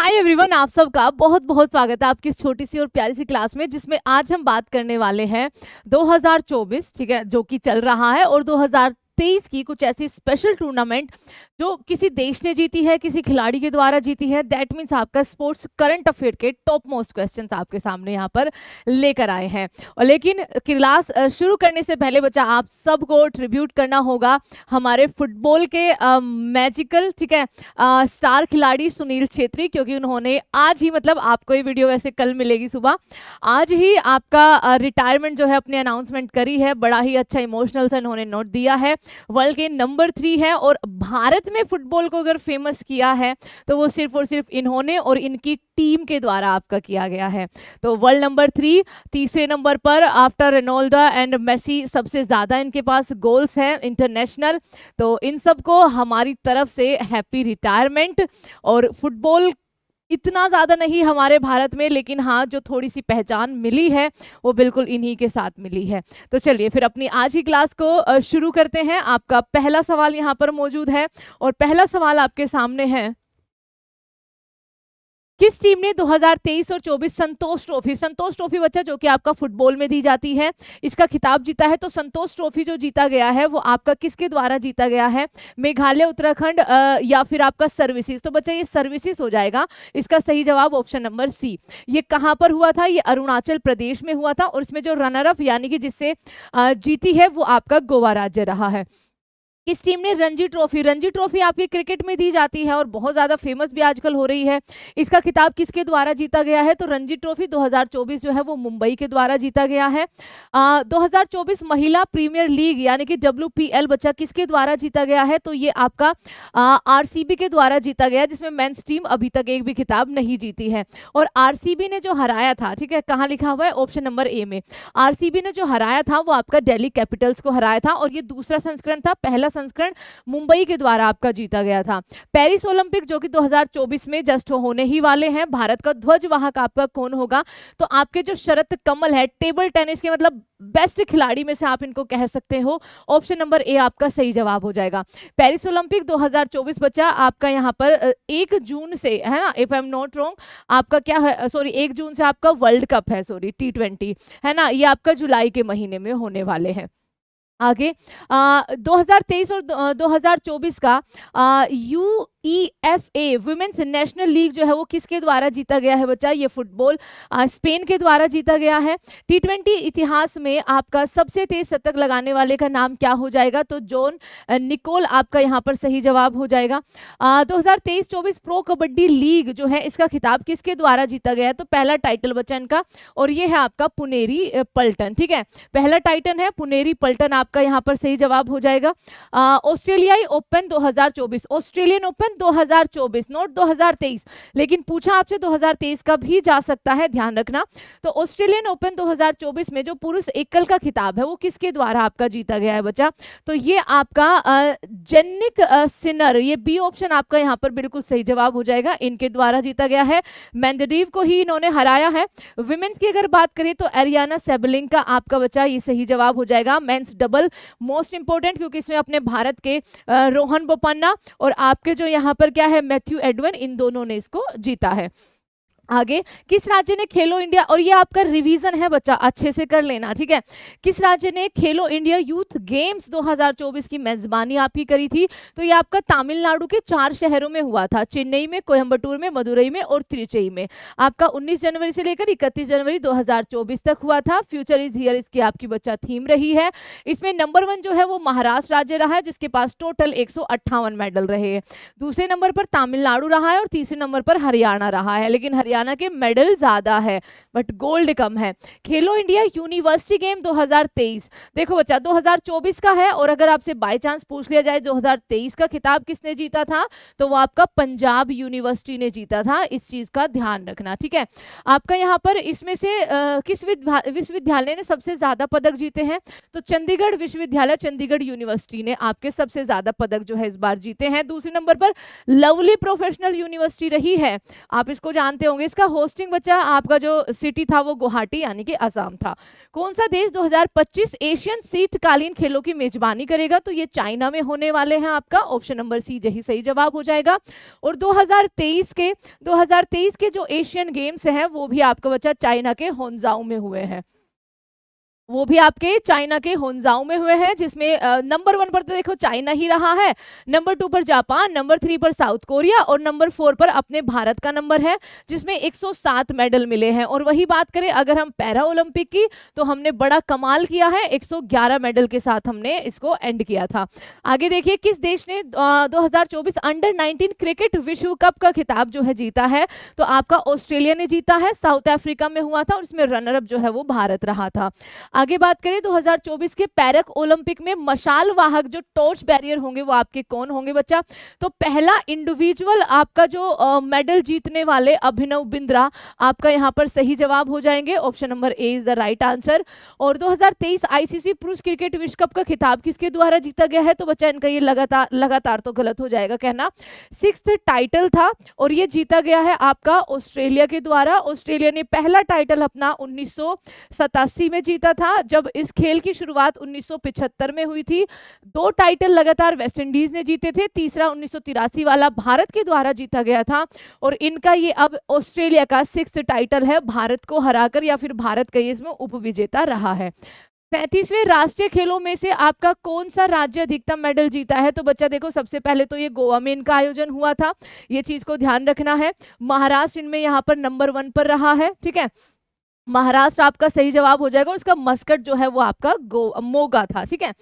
hi everyone आप सबका बहुत बहुत स्वागत है आपकी इस छोटी सी और प्यारी सी क्लास में जिसमें आज हम बात करने वाले हैं 2024 ठीक है जो कि चल रहा है और 2023 की कुछ ऐसी स्पेशल टूर्नामेंट जो किसी देश ने जीती है किसी खिलाड़ी के द्वारा जीती है दैट मीन्स आपका स्पोर्ट्स करंट अफेयर के टॉप मोस्ट क्वेश्चन आपके सामने यहाँ पर लेकर आए हैं और लेकिन क्लास शुरू करने से पहले बच्चा आप सबको ट्रिब्यूट करना होगा हमारे फुटबॉल के मैजिकल ठीक है आ, स्टार खिलाड़ी सुनील छेत्री क्योंकि उन्होंने आज ही मतलब आपको ये वीडियो वैसे कल मिलेगी सुबह आज ही आपका रिटायरमेंट जो है अपने अनाउंसमेंट करी है बड़ा ही अच्छा इमोशनल सा इन्होंने नोट दिया है वर्ल्ड के नंबर थ्री है और भारत भारत में फुटबॉल को अगर फेमस किया है तो वो सिर्फ और सिर्फ इन्होंने और इनकी टीम के द्वारा आपका किया गया है तो वर्ल्ड नंबर थ्री तीसरे नंबर पर आफ्टर रेनोल्डा एंड मेसी सबसे ज़्यादा इनके पास गोल्स हैं इंटरनेशनल तो इन सबको हमारी तरफ से हैप्पी रिटायरमेंट और फुटबॉल इतना ज़्यादा नहीं हमारे भारत में लेकिन हाँ जो थोड़ी सी पहचान मिली है वो बिल्कुल इन्हीं के साथ मिली है तो चलिए फिर अपनी आज की क्लास को शुरू करते हैं आपका पहला सवाल यहाँ पर मौजूद है और पहला सवाल आपके सामने है किस टीम ने 2023 और 24 संतोष ट्रॉफी संतोष ट्रॉफी बच्चा जो कि आपका फुटबॉल में दी जाती है इसका खिताब जीता है तो संतोष ट्रॉफी जो जीता गया है वो आपका किसके द्वारा जीता गया है मेघालय उत्तराखंड या फिर आपका सर्विसेज तो बच्चा ये सर्विसेज हो जाएगा इसका सही जवाब ऑप्शन नंबर सी ये कहाँ पर हुआ था ये अरुणाचल प्रदेश में हुआ था और इसमें जो रनर अप यानी कि जिससे जीती है वो आपका गोवा राज्य रहा है इस टीम ने रणजी ट्रॉफी रणजी ट्रॉफी आपके क्रिकेट में दी जाती है और बहुत ज़्यादा फेमस भी आजकल हो रही है इसका किताब किसके द्वारा जीता गया है तो रणजी ट्रॉफी 2024 जो है वो मुंबई के द्वारा जीता गया है आ, 2024 महिला प्रीमियर लीग यानी कि डब्ल्यू बच्चा किसके द्वारा जीता गया है तो ये आपका आर के द्वारा जीता गया जिसमें मेन्स टीम अभी तक एक भी किताब नहीं जीती है और आर ने जो हराया था ठीक है कहाँ लिखा हुआ है ऑप्शन नंबर ए में आर ने जो हराया था वो आपका डेली कैपिटल्स को हराया था और ये दूसरा संस्करण था पहला संस्करण मुंबई के द्वारा आपका जीता गया था पेरिस ओलंपिक जो कि 2024 में जस्ट होने ही वाले हैं भारत का ध्वज वाहक आपका कौन होगा तो आपके जो शरत कमल है टेबल टेनिस के मतलब बेस्ट खिलाड़ी में से आप इनको कह सकते हो ऑप्शन नंबर ए आपका सही जवाब हो जाएगा पेरिस ओलंपिक 2024 बच्चा आपका यहाँ पर एक जून से है ना if I am not wrong आपका क्या है सॉरी एक जून से आपका वर्ल्ड कप है सॉरी टी है ना ये आपका जुलाई के महीने में होने वाले हैं आगे आ, 2023 और 2024 का U E F A women's national league जो है वो किसके द्वारा जीता गया है बच्चा ये फुटबॉल स्पेन के द्वारा जीता गया है टी ट्वेंटी इतिहास में आपका सबसे तेज शतक लगाने वाले का नाम क्या हो जाएगा तो जॉन निकोल आपका यहाँ पर सही जवाब हो जाएगा दो हजार तेईस चौबीस प्रो कबड्डी लीग जो है इसका खिताब किसके द्वारा जीता गया है तो पहला टाइटल बच्चा इनका और ये है आपका पुनेरी पल्टन ठीक है पहला टाइटन है पुनेरी पल्टन आपका यहाँ पर सही जवाब हो जाएगा ऑस्ट्रेलियाई ओपन चौबीस ऑस्ट्रेलियन ओपन 2024 नोट 2023 लेकिन पूछा आपसे 2023 का भी जा सकता है ध्यान रखना तो ऑस्ट्रेलियन ओपन 2024 में जो पुरुष एकल का खिताब है वो किसके द्वारा आपका जीता गया है बच्चा तो ये आपका जेनिक सिनर ये बी ऑप्शन आपका यहाँ पर बिल्कुल सही जवाब हो जाएगा इनके द्वारा जीता गया है मैंदीव को ही इन्होंने हराया है वुमेन्स की अगर बात करें तो एरियाना सेबलिंग का आपका बच्चा ये सही जवाब हो जाएगा मेन्स डबल मोस्ट इंपोर्टेंट क्योंकि इसमें अपने भारत के रोहन बोपन्ना और आपके जो यहाँ पर क्या है मैथ्यू एडवन इन दोनों ने इसको जीता है आगे किस राज्य ने खेलो इंडिया और ये आपका रिवीजन है बच्चा अच्छे से कर लेना ठीक है किस राज्य ने खेलो इंडिया यूथ गेम्स 2024 की मेजबानी आपकी करी थी तो ये आपका तमिलनाडु के चार शहरों में हुआ था चेन्नई में कोयम्बटूर में मदुरई में और त्रिचई में आपका 19 जनवरी से लेकर 31 जनवरी 2024 तक हुआ था फ्यूचर इज हियर इसकी आपकी बच्चा थीम रही है इसमें नंबर वन जो है वो महाराष्ट्र राज्य रहा है जिसके पास टोटल एक मेडल रहे दूसरे नंबर पर तमिलनाडु रहा है और तीसरे नंबर पर हरियाणा रहा है लेकिन हरियाणा हरियाणा के मेडल ज़्यादा है बट गोल्ड कम है खेलो इंडिया यूनिवर्सिटी गेम 2023 देखो बच्चा 2024 का है और अगर आपसे बाय चांस पूछ लिया जाए 2023 का खिताब किसने जीता था तो वो आपका पंजाब यूनिवर्सिटी ने जीता था इस चीज़ का ध्यान रखना ठीक है आपका यहाँ पर इसमें से आ, किस विश्वविद्यालय ने सबसे ज़्यादा पदक जीते हैं तो चंडीगढ़ विश्वविद्यालय चंडीगढ़ यूनिवर्सिटी ने आपके सबसे ज़्यादा पदक जो है इस बार जीते हैं दूसरे नंबर पर लवली प्रोफेशनल यूनिवर्सिटी रही है आप इसको जानते होंगे इसका होस्टिंग बचा आपका जो सिटी था वो गुवाहाटी यानी कि असम था कौन सा देश 2025 एशियन शीतकालीन खेलों की मेजबानी करेगा तो ये चाइना में होने वाले हैं आपका ऑप्शन नंबर सी यही सही जवाब हो जाएगा और 2023 के 2023 के जो एशियन गेम्स हैं वो भी आपका बच्चा चाइना के होन्जाओ में हुए हैं वो भी आपके चाइना के होन्जाओ में हुए हैं जिसमें नंबर वन पर तो देखो चाइना ही रहा है नंबर टू पर जापान नंबर थ्री पर साउथ कोरिया और नंबर फोर पर अपने भारत का नंबर है जिसमें 107 मेडल मिले हैं और वही बात करें अगर हम पैरा ओलंपिक की तो हमने बड़ा कमाल किया है 111 मेडल के साथ हमने इसको एंड किया था आगे देखिए किस देश ने दो अंडर नाइनटीन क्रिकेट विश्व कप का खिताब जो है जीता है तो आपका ऑस्ट्रेलिया ने जीता है साउथ अफ्रीका में हुआ था और इसमें रनरअप जो है वो भारत रहा था आगे बात करें 2024 तो के पैरक ओलंपिक में मशाल वाहक जो टॉर्च बैरियर होंगे वो आपके कौन होंगे बच्चा तो पहला इंडिविजुअल आपका जो मेडल जीतने वाले अभिनव बिंद्रा आपका यहाँ पर सही जवाब हो जाएंगे option number A is the right answer और 2023 आईसीसी पुरुष क्रिकेट विश्व कप का खिताब किसके द्वारा जीता गया है तो बच्चा इनका ये लगातार लगातार तो गलत हो जाएगा कहना सिक्स टाइटल था और ये जीता गया है आपका ऑस्ट्रेलिया के द्वारा ऑस्ट्रेलिया ने पहला टाइटल अपना उन्नीस में जीता था था जब इस खेल की शुरुआत 1975 में हुई थी दो टाइटल लगातार वेस्टइंडीज ने जीते थे तीसरा उन्नीस वाला भारत के द्वारा जीता गया था और इनका ये अब ऑस्ट्रेलिया का सिक्स टाइटल है भारत को हराकर या फिर भारत का ये इसमें उपविजेता रहा है सैंतीसवें राष्ट्रीय खेलों में से आपका कौन सा राज्य अधिकतम मेडल जीता है तो बच्चा देखो सबसे पहले तो ये गोवा में इनका आयोजन हुआ था ये चीज़ को ध्यान रखना है महाराष्ट्र इनमें यहाँ पर नंबर वन पर रहा है ठीक है महाराष्ट्र आपका सही जवाब हो जाएगा और उसका मस्कट जो है वो आपका गो मोगा था ठीक है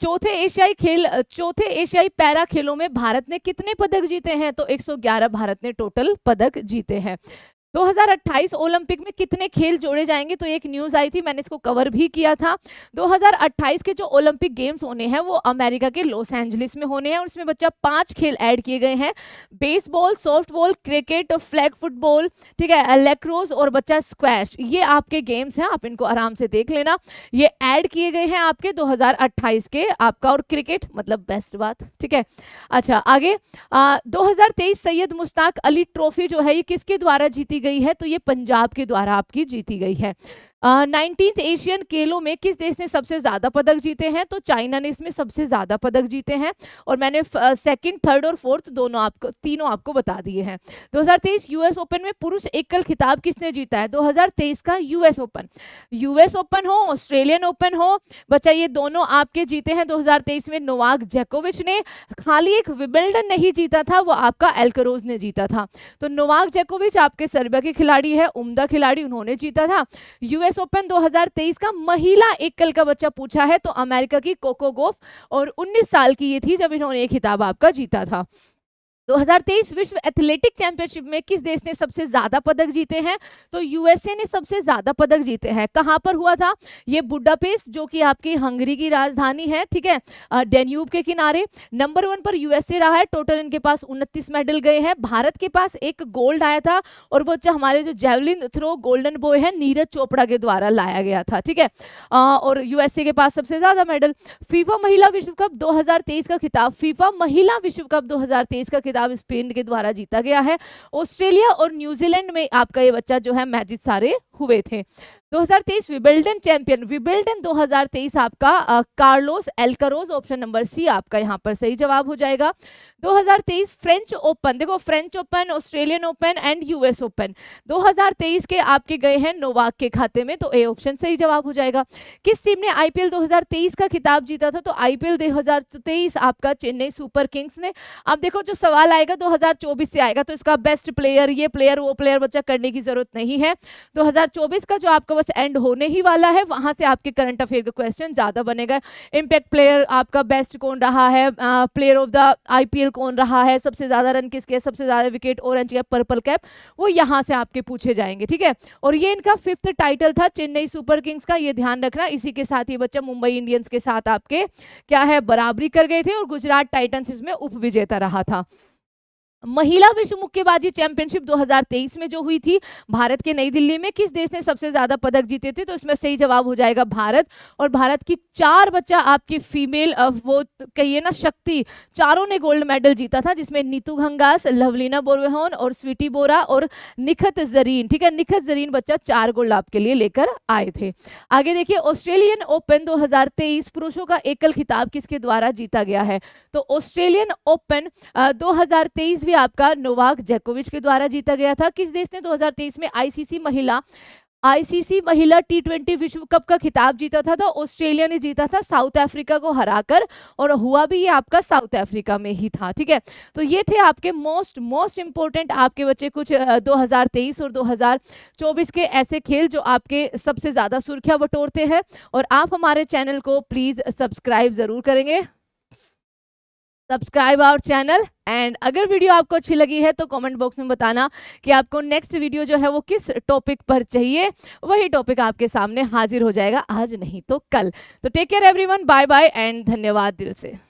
चौथे एशियाई खेल चौथे एशियाई पैरा खेलों में भारत ने कितने पदक जीते हैं तो 111 भारत ने टोटल पदक जीते हैं 2028 ओलंपिक में कितने खेल जोड़े जाएंगे तो एक न्यूज़ आई थी मैंने इसको कवर भी किया था 2028 के जो ओलंपिक गेम्स होने हैं वो अमेरिका के लॉस एंजलिस में होने हैं और उसमें बच्चा पांच खेल ऐड किए गए हैं baseball softball cricket flag football ठीक है लेक्रोस और बच्चा स्क्वैश ये आपके गेम्स हैं आप इनको आराम से देख लेना ये ऐड किए गए हैं आपके दो के आपका और क्रिकेट मतलब बेस्ट बात ठीक है अच्छा आगे दो सैयद मुश्ताक अली ट्रॉफी जो है ये किसके द्वारा जीती गई है तो ये पंजाब के द्वारा आपकी जीती गई है नाइनटीन एशियन खेलों में किस देश ने सबसे ज़्यादा पदक जीते हैं तो चाइना ने इसमें सबसे ज़्यादा पदक जीते हैं और मैंने सेकंड थर्ड और फोर्थ दोनों आपको तीनों आपको बता दिए हैं 2023 यूएस ओपन में पुरुष एकल खिताब किसने जीता है 2023 का यूएस ओपन यूएस ओपन हो ऑस्ट्रेलियन ओपन हो बच्चा ये दोनों आपके जीते हैं दो में नोवाक जैकोविच ने खाली एक विबल्डन नहीं जीता था वो आपका एल्करोज ने जीता था तो नोवाक जैकोविच आपके सर्बिया के खिलाड़ी है उमदा खिलाड़ी उन्होंने जीता था यूएस यूएस ओपन 2023 का महिला एकल का बच्चा पूछा है तो अमेरिका की कोको गोफ और 19 साल की ये थी जब इन्होंने ये खिताब आपका जीता था 2023 विश्व एथलेटिक चैंपियनशिप में किस देश ने सबसे ज्यादा पदक जीते हैं तो यूएसए ने सबसे ज्यादा पदक जीते हैं कहां पर हुआ था ये बुडापेस्ट जो कि आपकी हंगरी की राजधानी है ठीक है डेन्यूब के किनारे नंबर वन पर यूएसए रहा है टोटल इनके पास उनतीस मेडल गए हैं भारत के पास एक गोल्ड आया था और वो अच्छा हमारे जो जेवलिन थ्रो गोल्डन बॉय है नीरज चोपड़ा के द्वारा लाया गया था ठीक है और यूएसए के पास सबसे ज्यादा मेडल फीफा महिला विश्व कप दो का खिताब फीफा महिला विश्व कप दो का खिताब खिताब स्पेन के द्वारा जीता गया है ऑस्ट्रेलिया और न्यूजीलैंड में आपका ये बच्चा जो है मैजिक सारे हुए थे 2023 विबिल्डन चैंपियन विबिल्डन 2023 आपका Carlos Alcaraz option number C आपका यहां पर सही जवाब हो जाएगा 2023 फ्रेंच ओपन देखो French open Australian open and US open 2023 के आपके गए हैं नोवाक के खाते में तो ए ऑप्शन सही जवाब हो जाएगा किस टीम ने आईपीएल 2023 का खिताब जीता था तो आईपीएल 2023 आपका चेन्नई सुपर किंग्स ने अब देखो जो सवाल आएगा 2024 से आएगा तो इसका बेस्ट प्लेयर ये प्लेयर वो प्लेयर बच्चा करने की जरूरत नहीं है दो 2024 का जो आपका बस एंड होने ही वाला है वहाँ से आपके करंट अफेयर के क्वेश्चन ज़्यादा बनेगा इम्पैक्ट प्लेयर आपका बेस्ट कौन रहा है प्लेयर ऑफ द आईपीएल कौन रहा है सबसे ज़्यादा रन किसके सबसे ज़्यादा wicket orange cap purple cap वो यहाँ से आपके पूछे जाएंगे ठीक है और ये इनका फिफ्थ टाइटल था चेन्नई सुपर किंग्स का ये ध्यान रखना इसी के साथ ही बच्चा मुंबई इंडियंस के साथ आपके क्या है बराबरी कर गए थे और गुजरात टाइटन्स इसमें उप रहा था महिला विश्व मुक्केबाजी चैंपियनशिप 2023 में जो हुई थी भारत के नई दिल्ली में किस देश ने सबसे ज्यादा पदक जीते थे तो इसमें सही जवाब हो जाएगा भारत और भारत की चार बच्चा आपकी फीमेल वो कहिए ना शक्ति चारों ने गोल्ड मेडल जीता था जिसमें नीतू घंगास लवलीना बोरवेहोन और स्वीटी बोरा और निखत जरीन ठीक है निखत जरीन बच्चा चार गोल्ड आपके लिए लेकर आए थे आगे देखिए ऑस्ट्रेलियन ओपन दो पुरुषों का एकल खिताब किसके द्वारा जीता गया है तो ऑस्ट्रेलियन ओपन दो भी आपका नोवाक जैकोविच के द्वारा जीता गया था किस देश ने 2023 में आईसीसी महिला आईसीसी महिला टी ट्वेंटी विश्व कप का खिताब जीता था तो ऑस्ट्रेलिया ने जीता था साउथ अफ्रीका को हराकर और हुआ भी ये आपका साउथ अफ्रीका में ही था ठीक है तो ये थे आपके मोस्ट मोस्ट इंपॉर्टेंट आपके बच्चे कुछ 2023 और 2024 के ऐसे खेल जो आपके सबसे ज़्यादा सुर्खियाँ बटोरते हैं और आप हमारे चैनल को प्लीज़ सब्सक्राइब ज़रूर करेंगे सब्सक्राइब आवर चैनल एंड अगर वीडियो आपको अच्छी लगी है तो कमेंट बॉक्स में बताना कि आपको नेक्स्ट वीडियो जो है वो किस टॉपिक पर चाहिए वही टॉपिक आपके सामने हाजिर हो जाएगा आज नहीं तो कल तो take care everyone bye bye and धन्यवाद दिल से